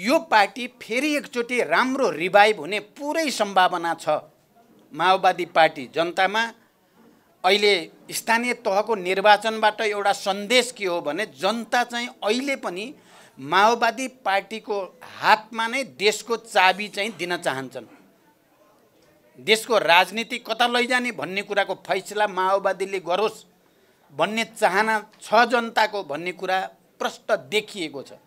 यो पार्टी फेरि एकचोटि राम्रो रिभाइभ हुने पुरै सम्भावना छ माओवादी पार्टी जनतामा अहिले स्थानीय तहको निर्वाचनबाट एउटा सन्देश के हो भने जनता चाहिँ अहिले पनि माओवादी पार्टीको हातमा नै देशको चाबी चाहिँ दिन चाहन्छन् देशको राजनीति कता लैजाने भन्ने कुराको फैसला माओवादीले गरोस् भन्ने चाहना छ जनताको भन्ने कुरा प्रष्ट देखिएको छ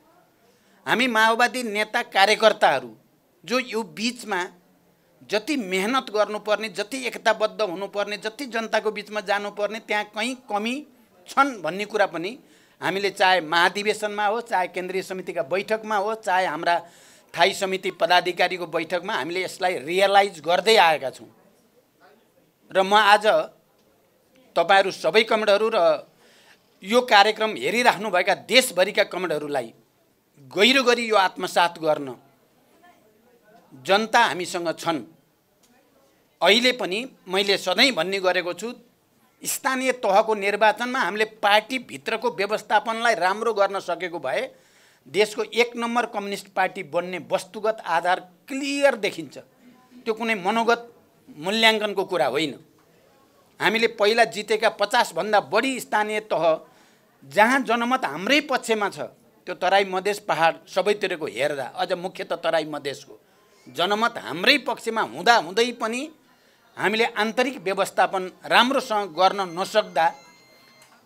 हामी माओवादी नेता कार्यकर्ताहरू जो यो बिचमा जति मेहनत गर्नुपर्ने जति एकताबद्ध हुनुपर्ने जति जनताको बिचमा जानुपर्ने त्यहाँ कहीँ कमी छन् भन्ने कुरा पनि हामीले चाहे महाधिवेशनमा हो चाहे केन्द्रीय समितिका बैठकमा होस् चाहे हाम्रा स्थायी समिति पदाधिकारीको बैठकमा हामीले यसलाई रियलाइज गर्दै आएका छौँ र म आज तपाईँहरू सबै कमेन्टहरू र यो कार्यक्रम हेरिराख्नुभएका देशभरिका कमेन्टहरूलाई गहिरो गरी यो आत्मसात गर्न जनता हामीसँग छन् अहिले पनि मैले सधैँ भन्ने गरेको छु स्थानीय तहको निर्वाचनमा हामीले पार्टीभित्रको व्यवस्थापनलाई राम्रो गर्न सकेको भए देशको एक नम्बर कम्युनिस्ट पार्टी बन्ने वस्तुगत आधार क्लियर देखिन्छ त्यो कुनै मनोगत मूल्याङ्कनको कुरा होइन हामीले पहिला जितेका पचासभन्दा बढी स्थानीय तह जहाँ जनमत हाम्रै पक्षमा छ त्यो तराई मधेस पहाड सबैतिरको हेर्दा अझ मुख्य त तराई मधेसको जनमत हाम्रै पक्षमा हुँदा हुँदै पनि हामीले आन्तरिक व्यवस्थापन राम्रोसँग गर्न नसक्दा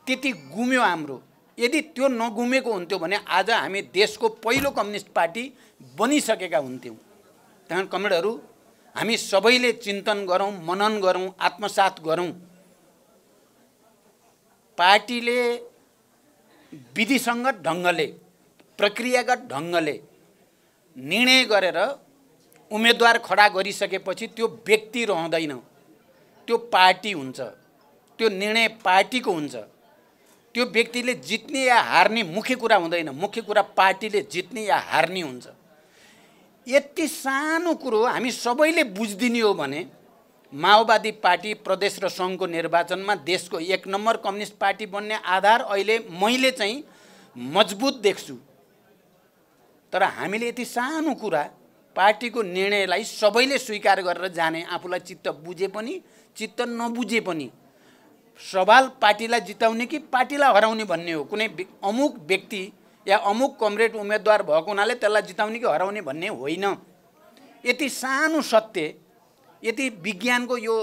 त्यति गुम्यो हाम्रो यदि त्यो नगुमेको हुन्थ्यो भने आज हामी देशको पहिलो कम्युनिस्ट पार्टी बनिसकेका हुन्थ्यौँ त्यहाँ कमरेडहरू हामी सबैले चिन्तन गरौँ मनन गरौँ आत्मसात गरौँ पार्टीले विधिसङ्गत ढङ्गले प्रक्रियागत ढङ्गले निर्णय गरेर उम्मेदवार खडा गरिसकेपछि त्यो व्यक्ति रहँदैन त्यो पार्टी हुन्छ त्यो निर्णय पार्टीको हुन्छ त्यो व्यक्तिले जित्ने या हार्ने मुख्य कुरा हुँदैन मुख्य कुरा पार्टीले जित्ने या हार्ने हुन्छ यति सानो कुरो हामी सबैले बुझिदिने हो भने माओवादी पार्टी प्रदेश र सङ्घको निर्वाचनमा देशको एक नम्बर कम्युनिस्ट पार्टी बन्ने आधार अहिले मैले चाहिँ मजबुत देख्छु तर हामीले यति सानो कुरा पार्टीको निर्णयलाई सबैले स्वीकार गरेर जाने आफूलाई चित्त बुझे पनि चित्त नबुझे पनि सवाल पार्टीलाई जिताउने कि पार्टीलाई हराउने भन्ने हो कुनै अमुक व्यक्ति या अमुक कमरेड उम्मेदवार भएको हुनाले त्यसलाई जिताउने कि हराउने भन्ने होइन यति सानो सत्य यति विज्ञानको यो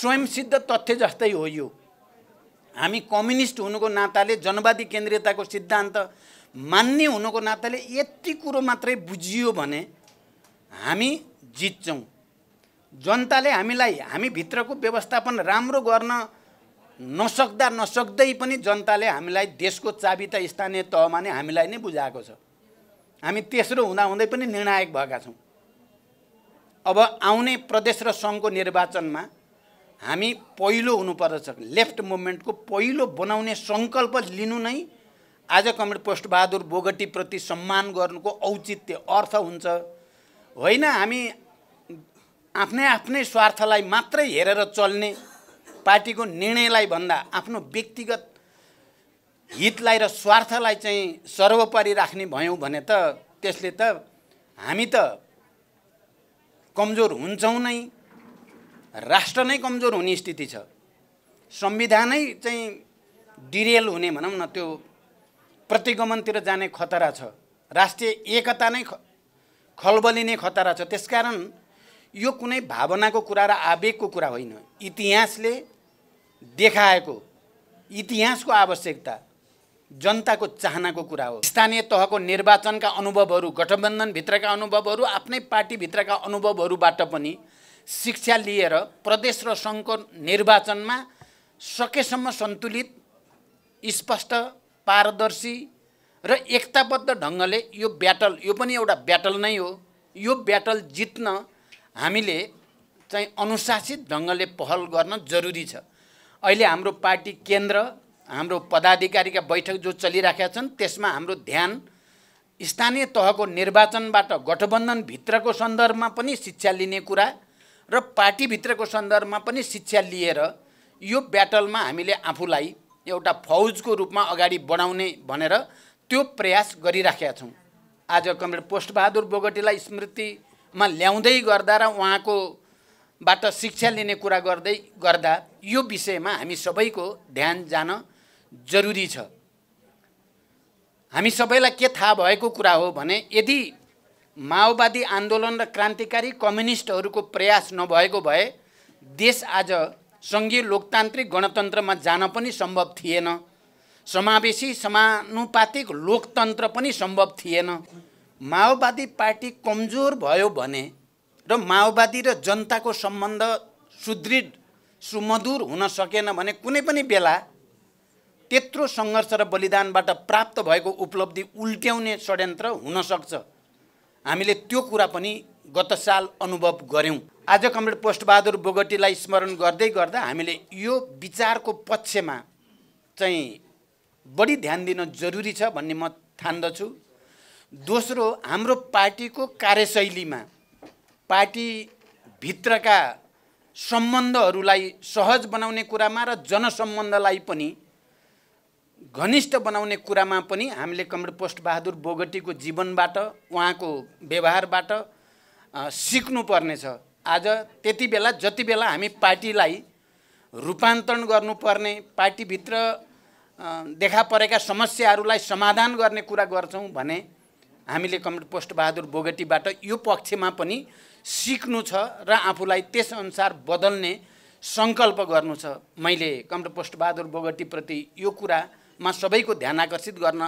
स्वयंसिद्ध तथ्य जस्तै हो यो हामी कम्युनिस्ट हुनुको नाताले जनवादी केन्द्रीयताको सिद्धान्त मान्ने हुनुको नाताले यति कुरो मात्रै बुझियो भने हामी जित्छौँ जनताले हामीलाई हामीभित्रको व्यवस्थापन राम्रो गर्न नसक्दा नसक्दै पनि जनताले हामीलाई देशको चाबी त स्थानीय तहमा नै हामीलाई नै बुझाएको छ हामी तेस्रो हुँदाहुँदै पनि निर्णायक भएका छौँ अब आउने प्रदेश र सङ्घको निर्वाचनमा हामी पहिलो हुनुपर्दछ लेफ्ट मुभमेन्टको पहिलो बनाउने सङ्कल्प लिनु नै आज कमेड पोस्टबहादुर बोगटीप्रति सम्मान गर्नुको औचित्य अर्थ हुन्छ होइन हामी आफ्नै आफ्नै स्वार्थलाई मात्रै हेरेर चल्ने पार्टीको निर्णयलाई भन्दा आफ्नो व्यक्तिगत हितलाई र स्वार्थलाई चाहिँ सर्वोपरि राख्ने भयौँ भने त त्यसले त हामी त कमजोर हुन्छौँ नै राष्ट्र नै कमजोर हुने स्थिति छ संविधानै चाहिँ डिरेल हुने भनौँ न त्यो प्रतिगमनतिर जाने खतरा छ राष्ट्रिय एकता नै ख खलबलिने खतरा छ त्यसकारण यो कुनै भावनाको कुरा र आवेगको कुरा होइन इतिहासले देखाएको इतिहासको आवश्यकता जनताको चाहनाको कुरा हो स्थानीय तहको निर्वाचनका अनुभवहरू गठबन्धनभित्रका अनुभवहरू आफ्नै पार्टीभित्रका अनुभवहरूबाट पनि शिक्षा लिएर प्रदेश र सङ्घको निर्वाचनमा सकेसम्म सन्तुलित स्पष्ट पारदर्शी र एकताबद्ध ढङ्गले यो ब्याटल यो पनि एउटा ब्याटल नै हो यो ब्याटल जित्न हामीले चाहिँ अनुशासित ढङ्गले पहल गर्न जरुरी छ अहिले हाम्रो पार्टी केन्द्र हाम्रो पदाधिकारीका बैठक जो चलिराखेका छन् त्यसमा हाम्रो ध्यान स्थानीय तहको निर्वाचनबाट गठबन्धनभित्रको सन्दर्भमा पनि शिक्षा लिने कुरा र पार्टीभित्रको सन्दर्भमा पनि शिक्षा लिएर यो ब्याटलमा हामीले आफूलाई एउटा फौजको रूपमा अगाडि बढाउने भनेर त्यो प्रयास गरिराखेका छौँ आज कमरेड पोस्टबहादुर बोगटीलाई स्मृतिमा ल्याउँदै गर्दा र उहाँको बाट शिक्षा लिने कुरा गर्दै गर्दा यो विषयमा हामी सबैको ध्यान जान जरुरी छ हामी सबैलाई के थाहा भएको कुरा हो भने यदि माओवादी आन्दोलन र क्रान्तिकारी कम्युनिस्टहरूको प्रयास नभएको भए देश आज सङ्घीय लोकतान्त्रिक गणतन्त्रमा जान पनि सम्भव थिएन समावेशी समानुपातिक लोकतन्त्र पनि सम्भव थिएन माओवादी पार्टी कमजोर भयो भने र माओवादी र जनताको सम्बन्ध सुदृढ सुमधुर हुन सकेन भने कुनै पनि बेला त्यत्रो सङ्घर्ष र बलिदानबाट प्राप्त भएको उपलब्धि उल्ट्याउने षड्यन्त्र हुनसक्छ हामीले त्यो कुरा पनि गत साल अनुभव गऱ्यौँ आज कमरेड पोस्टबहादुर बोगटीलाई स्मरण गर्दै गर्दा हामीले यो विचारको पक्षमा चाहिँ बढी ध्यान दिन जरुरी छ भन्ने म ठान्दछु दोस्रो हाम्रो पार्टीको कार्यशैलीमा पार्टीभित्रका सम्बन्धहरूलाई सहज बनाउने कुरामा र जनसम्बन्धलाई पनि घनिष्ठ बनाउने कुरामा पनि हामीले कमरेड पोस्टबहादुर बोगटीको जीवनबाट उहाँको व्यवहारबाट सिक्नुपर्नेछ आज त्यति बेला जति बेला हामी पार्टीलाई रूपान्तरण गर्नुपर्ने पार्टीभित्र देखा परेका समस्याहरूलाई समाधान गर्ने कुरा गर्छौँ भने हामीले कमरेड बहादुर बोगटीबाट यो पक्षमा पनि सिक्नु छ र आफूलाई त्यसअनुसार बदल्ने सङ्कल्प गर्नु छ मैले कमरेड पोस्टबहादुर बोगटीप्रति यो कुरामा सबैको ध्यान आकर्षित गर्न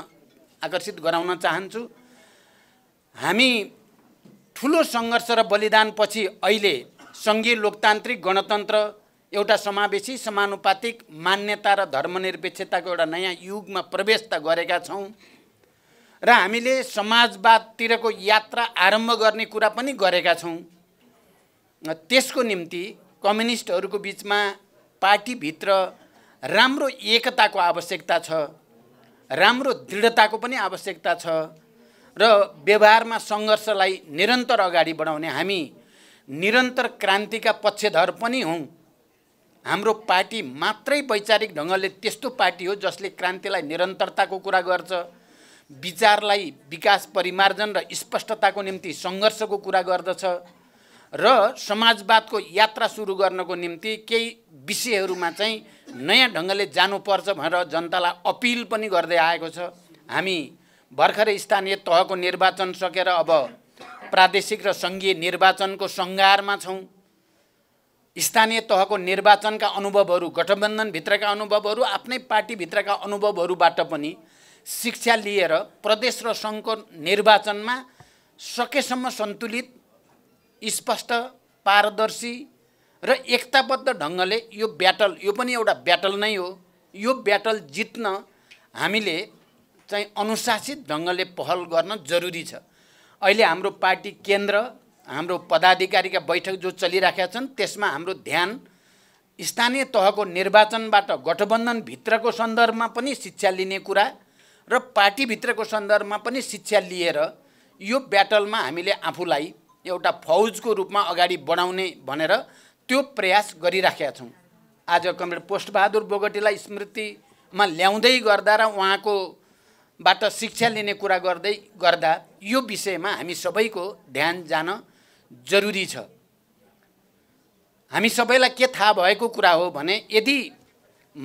आकर्षित गराउन चाहन्छु हामी ठुलो सङ्घर्ष र बलिदानपछि अहिले सङ्घीय लोकतान्त्रिक गणतन्त्र एउटा समावेशी समानुपातिक मान्यता र धर्मनिरपेक्षताको एउटा नयाँ युगमा प्रवेश त गरेका छौँ र हामीले समाजवादतिरको यात्रा आरम्भ गर्ने कुरा पनि गरेका छौँ त्यसको निम्ति कम्युनिस्टहरूको बिचमा पार्टीभित्र राम्रो एकताको आवश्यकता छ राम्रो दृढताको पनि आवश्यकता छ र व्यवहारमा सङ्घर्षलाई निरन्तर अगाडि बढाउने हामी निरन्तर क्रान्तिका पक्षधर पनि हौँ हाम्रो पार्टी मात्रै वैचारिक ढङ्गले त्यस्तो पार्टी हो जसले क्रान्तिलाई निरन्तरताको कुरा गर्छ विचारलाई विकास परिमार्जन र स्पष्टताको निम्ति सङ्घर्षको कुरा गर्दछ र समाजवादको यात्रा सुरु गर्नको निम्ति केही विषयहरूमा चाहिँ नयाँ ढङ्गले जानुपर्छ भनेर जनतालाई अपिल पनि गर्दै आएको छ हामी भर्खरै स्थानीय तहको निर्वाचन सकेर अब प्रादेशिक र सङ्घीय निर्वाचनको सङ्घारमा छौँ स्थानीय तहको निर्वाचनका अनुभवहरू गठबन्धनभित्रका अनुभवहरू आफ्नै पार्टीभित्रका अनुभवहरूबाट पनि शिक्षा लिएर प्रदेश र सङ्घको निर्वाचनमा सकेसम्म सन्तुलित स्पष्ट पारदर्शी र एकताबद्ध ढङ्गले यो ब्याटल यो पनि एउटा ब्याटल नै हो यो ब्याटल जित्न हामीले चाहिँ अनुशासित ढङ्गले पहल गर्न जरुरी छ अहिले हाम्रो पार्टी केन्द्र हाम्रो पदाधिकारीका बैठक जो चलिराखेका छन् त्यसमा हाम्रो ध्यान स्थानीय तहको निर्वाचनबाट गठबन्धनभित्रको सन्दर्भमा पनि शिक्षा लिने कुरा र पार्टीभित्रको सन्दर्भमा पनि शिक्षा लिएर यो ब्याटलमा हामीले आफूलाई एउटा फौजको रूपमा अगाडि बढाउने भनेर त्यो प्रयास गरिराखेका छौँ आज कमरेड पोस्टबहादुर बोगटीलाई स्मृतिमा ल्याउँदै गर्दा र उहाँको बाट शिक्षा लिने कुरा गर्दै गर्दा यो विषयमा हामी सबैको ध्यान जान जरुरी छ हामी सबैलाई के थाहा भएको कुरा हो भने यदि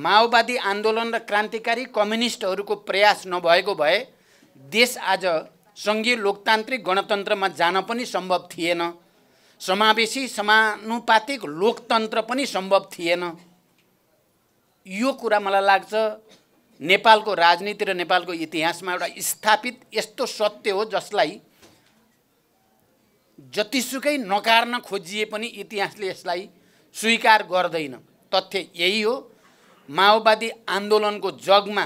माओवादी आन्दोलन र क्रान्तिकारी कम्युनिस्टहरूको प्रयास नभएको भए देश आज सङ्घीय लोकतान्त्रिक गणतन्त्रमा जान पनि सम्भव थिएन समावेशी समानुपातिक लोकतन्त्र पनि सम्भव थिएन यो कुरा मलाई लाग्छ नेपालको राजनीति र नेपालको इतिहासमा एउटा स्थापित यस्तो सत्य हो जसलाई जतिसुकै नकार्न खोजिए पनि इतिहासले यसलाई स्वीकार गर्दैन तथ्य यही हो माओवादी आन्दोलनको जगमा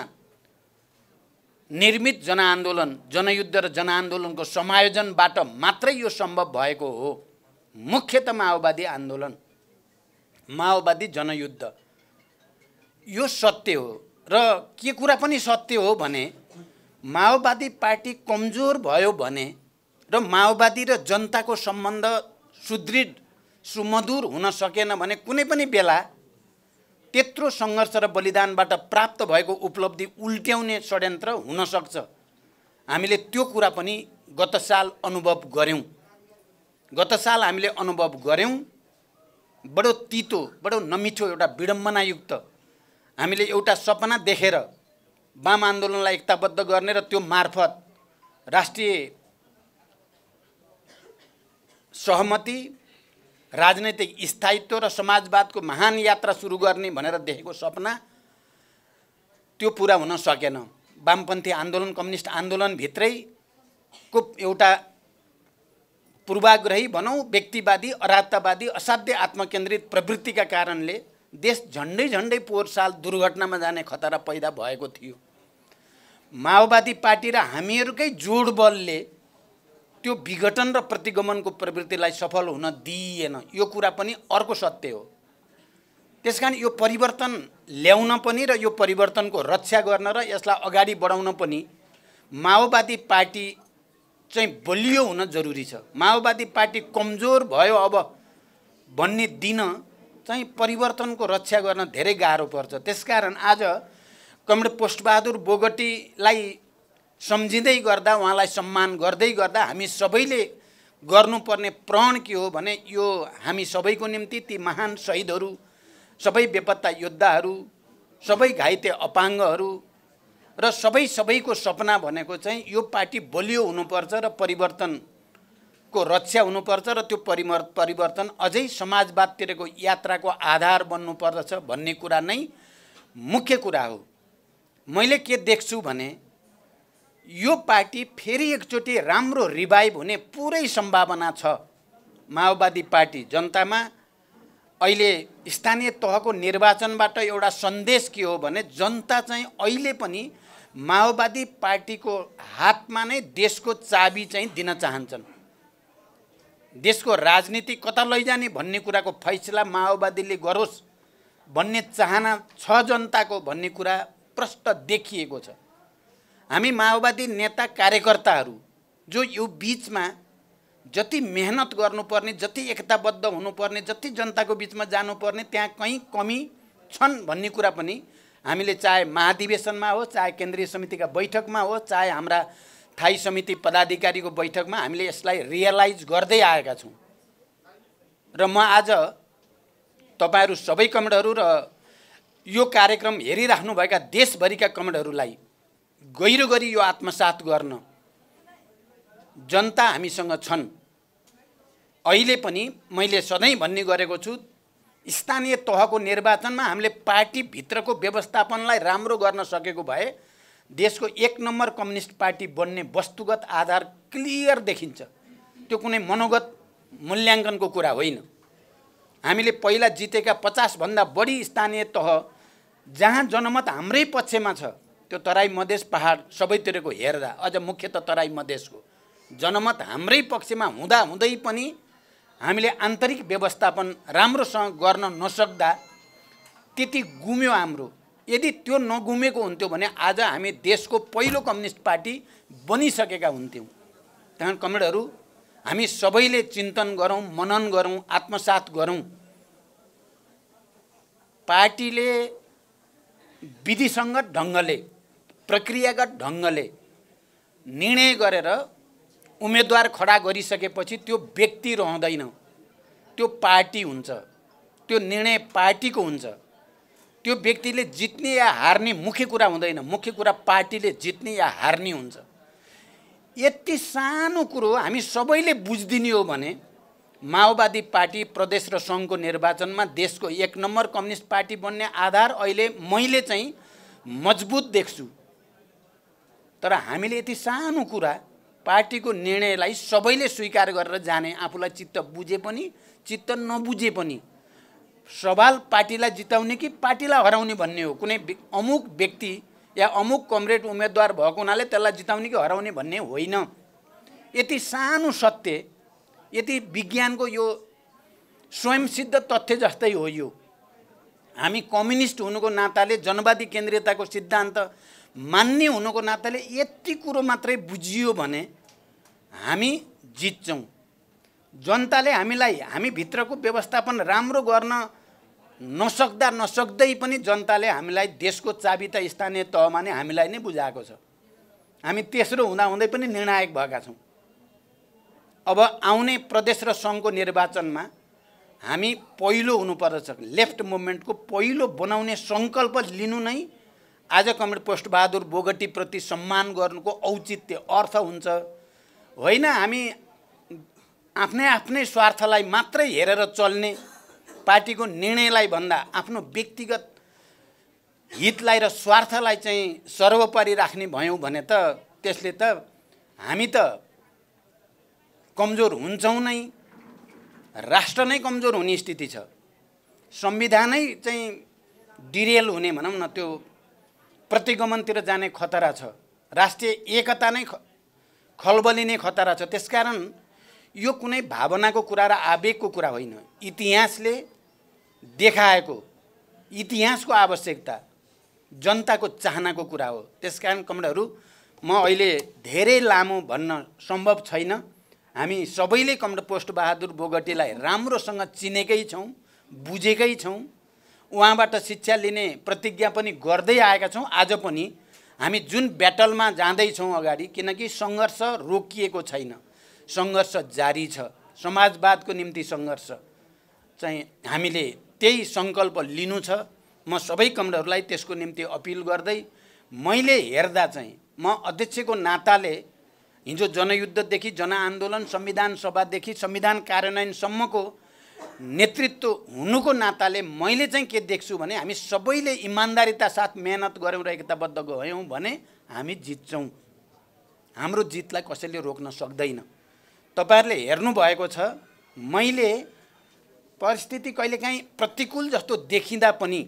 निर्मित जनआन्दोलन जनयुद्ध र जनआन्दोलनको समायोजनबाट मात्रै यो सम्भव भएको हो मुख्यत माओवादी आन्दोलन माओवादी जनयुद्ध यो सत्य हो र के कुरा पनि सत्य हो भने माओवादी पार्टी कमजोर भयो भने र माओवादी र जनताको सम्बन्ध सुदृढ सुमधुर हुन सकेन भने कुनै पनि बेला त्यत्रो सङ्घर्ष र बलिदानबाट प्राप्त भएको उपलब्धि उल्ट्याउने षड्यन्त्र हुनसक्छ हामीले त्यो कुरा पनि गत साल अनुभव गऱ्यौँ गत साल हामीले अनुभव गऱ्यौँ बडो तितो बडो नमिठो एउटा विडम्बनायुक्त हामीले एउटा सपना देखेर वाम आन्दोलनलाई एकताबद्ध गर्ने र त्यो मार्फत राष्ट्रिय सहमति राजनैतिक स्थायित्व र समाजवादको महान यात्रा सुरु गर्ने भनेर देखेको सपना त्यो पुरा हुन सकेन वामपन्थी आन्दोलन कम्युनिस्ट आन्दोलनभित्रैको एउटा पूर्वाग्रही भनौँ व्यक्तिवादी अराजतावादी असाध्य आत्मकेन्द्रित प्रवृत्तिका कारणले देश झन्डै झन्डै पोहोर साल दुर्घटनामा जाने खतरा पैदा भएको थियो माओवादी पार्टी र हामीहरूकै जोड बलले त्यो विघटन र प्रतिगमनको प्रवृत्तिलाई सफल हुन दिइएन यो कुरा पनि अर्को सत्य हो त्यस कारण यो परिवर्तन ल्याउन पनि र यो परिवर्तनको रक्षा गर्न र यसलाई अगाडि बढाउन पनि माओवादी पार्टी चाहिँ बलियो हुन जरुरी छ माओवादी पार्टी कमजोर भयो अब भन्ने दिन चाहिँ परिवर्तनको रक्षा गर्न धेरै गाह्रो पर्छ त्यसकारण आज कमरेड पोस्टबहादुर बोगटीलाई सम्झिँदै गर्दा उहाँलाई सम्मान गर्दै गर्दा हामी सबैले गर्नुपर्ने प्रण के हो भने यो हामी सबैको निम्ति ती महान शहीदहरू सबै बेपत्ता योद्धाहरू सबै घाइते अपाङ्गहरू र सबै सबैको सपना भनेको चाहिँ यो पार्टी बलियो हुनुपर्छ र परिवर्तन को रक्षा हुनुपर्छ र त्यो परिवर् परिवर्तन अझै समाजवादतिरको यात्राको आधार बन्नुपर्दछ भन्ने कुरा नै मुख्य कुरा हो मैले के देख्छु भने यो पार्टी फेरि एकचोटि राम्रो रिभाइभ हुने पुरै सम्भावना छ माओवादी पार्टी जनतामा अहिले स्थानीय तहको निर्वाचनबाट एउटा सन्देश के हो भने जनता चाहिँ अहिले पनि माओवादी पार्टीको हातमा नै देशको चाबी चाहिँ दिन चाहन्छन् देशको राजनीति कता लैजाने भन्ने कुराको फैसला माओवादीले गरोस् भन्ने चाहना छ जनताको भन्ने कुरा प्रष्ट देखिएको छ हामी माओवादी नेता कार्यकर्ताहरू जो यो बिचमा जति मेहनत गर्नुपर्ने जति एकताबद्ध हुनुपर्ने जति जनताको बिचमा जानुपर्ने त्यहाँ कहीँ कमी छन् भन्ने कुरा पनि हामीले चाहे महाधिवेशनमा हो चाहे केन्द्रीय समितिका बैठकमा हो चाहे हाम्रा स्थायी समिति पदाधिकारीको बैठकमा हामीले यसलाई रियलाइज गर्दै आएका छौँ र म आज तपाईँहरू सबै कमेन्टहरू र यो कार्यक्रम हेरिराख्नुभएका देशभरिका कमेन्टहरूलाई गहिरो गरी यो आत्मसात गर्न जनता हामीसँग छन् अहिले पनि मैले सधैँ भन्ने गरेको छु स्थानीय तहको निर्वाचनमा हामीले पार्टीभित्रको व्यवस्थापनलाई राम्रो गर्न सकेको भए देशको एक नम्बर कम्युनिस्ट पार्टी बन्ने वस्तुगत आधार क्लियर देखिन्छ त्यो कुनै मनोगत मूल्याङ्कनको कुरा होइन हामीले पहिला जितेका पचासभन्दा बढी स्थानीय तह जहाँ जनमत हाम्रै पक्षमा छ त्यो तराई मधेस पहाड सबैतिरको हेर्दा अझ मुख्य त तराई मधेसको जनमत हाम्रै पक्षमा हुँदा हुँदै पनि हामीले आन्तरिक व्यवस्थापन राम्रोसँग गर्न नसक्दा त्यति गुम्यो हाम्रो यदि त्यो नगुमेको हुन्थ्यो भने आज हामी देशको पहिलो कम्युनिस्ट पार्टी बनिसकेका हुन्थ्यौँ त्यहाँ कमरेडहरू हामी सबैले चिन्तन गरौँ मनन गरौँ आत्मसात गरौँ पार्टीले विधिसङ्गत ढङ्गले प्रक्रियागत ढङ्गले निर्णय गरेर उम्मेदवार खडा गरिसकेपछि त्यो व्यक्ति रहँदैन त्यो पार्टी हुन्छ त्यो निर्णय पार्टीको हुन्छ त्यो व्यक्तिले जित्ने या हार्ने मुख्य कुरा हुँदैन मुख्य कुरा पार्टीले जित्ने या हार्ने हुन्छ यति सानो कुरो हामी सबैले बुझिदिने हो भने माओवादी पार्टी प्रदेश र सङ्घको निर्वाचनमा देशको एक नम्बर कम्युनिस्ट पार्टी बन्ने आधार अहिले मैले चाहिँ मजबुत देख्छु तर हामीले यति सानो कुरा पार्टीको निर्णयलाई सबैले स्वीकार गरेर जाने आफूलाई चित्त बुझे पनि चित्त नबुझे पनि सवाल पार्टीलाई जिताउने कि पार्टीलाई हराउने भन्ने हो कुनै अमुक व्यक्ति या अमुक कमरेड उम्मेदवार भएको हुनाले त्यसलाई जिताउने कि हराउने भन्ने होइन यति सानो सत्य यति विज्ञानको यो स्वयंसिद्ध तथ्य जस्तै हो यो हामी कम्युनिस्ट हुनुको नाताले जनवादी केन्द्रीयताको सिद्धान्त मान्ने हुनुको नाताले यति कुरो मात्रै बुझियो भने हामी जित्छौँ जनताले हामीलाई हामीभित्रको व्यवस्थापन राम्रो गर्न नसक्दा नसक्दै पनि जनताले हामीलाई देशको चाबी त स्थानीय तहमा नै हामीलाई नै बुझाएको छ हामी तेस्रो हुँदाहुँदै पनि निर्णायक भएका छौँ अब आउने प्रदेश र सङ्घको निर्वाचनमा हामी पहिलो हुनुपर्दछ लेफ्ट मुभमेन्टको पहिलो बनाउने सङ्कल्प लिनु नै आज कमेड पोस्टबहादुर बोगटीप्रति सम्मान गर्नुको औचित्य अर्थ हुन्छ होइन हामी आफ्नै आफ्नै स्वार्थलाई मात्रै हेरेर चल्ने पार्टीको निर्णयलाई भन्दा आफ्नो व्यक्तिगत हितलाई र स्वार्थलाई चाहिँ सर्वोपरि राख्ने भयौँ भने त त्यसले त हामी त कमजोर हुन्छौँ नै राष्ट्र नै कमजोर हुने स्थिति छ संविधानै चाहिँ डिरेल हुने भनौँ न त्यो प्रतिगमनतिर जाने खतरा छ राष्ट्रिय एकता नै ख खलबलिने खतरा छ त्यसकारण यो कुनै भावनाको कुरा र आवेगको कुरा होइन इतिहासले देखाएको इतिहासको आवश्यकता जनताको चाहनाको कुरा हो त्यस कारण कमरेडहरू म अहिले धेरै लामो भन्न सम्भव छैन हामी सबैले पोस्ट बहादुर बोगटेलाई राम्रोसँग चिनेकै छौँ बुझेकै छौँ उहाँबाट शिक्षा लिने प्रतिज्ञा पनि गर्दै आएका छौँ आज पनि हामी जुन ब्याटलमा जाँदैछौँ अगाडि किनकि सङ्घर्ष रोकिएको छैन सङ्घर्ष जारी छ समाजवादको निम्ति सङ्घर्ष चाहिँ हामीले त्यही सङ्कल्प लिनु छ म सबै कमलहरूलाई त्यसको निम्ति अपिल गर्दै मैले हेर्दा चाहिँ म अध्यक्षको नाताले हिजो जनयुद्धदेखि जनआन्दोलन संविधान सभादेखि संविधान कार्यान्वयनसम्मको नेतृत्व हुनुको नाताले मैले चाहिँ के देख्छु भने हामी सबैले इमान्दारिता साथ मेहनत गऱ्यौँ र एकताबद्ध गयौँ भने हामी जित्छौँ हाम्रो जितलाई कसैले रोक्न सक्दैन तपाईँहरूले हेर्नुभएको छ मैले परिस्थिति कहिलेकाहीँ प्रतिकूल जस्तो देखिँदा पनि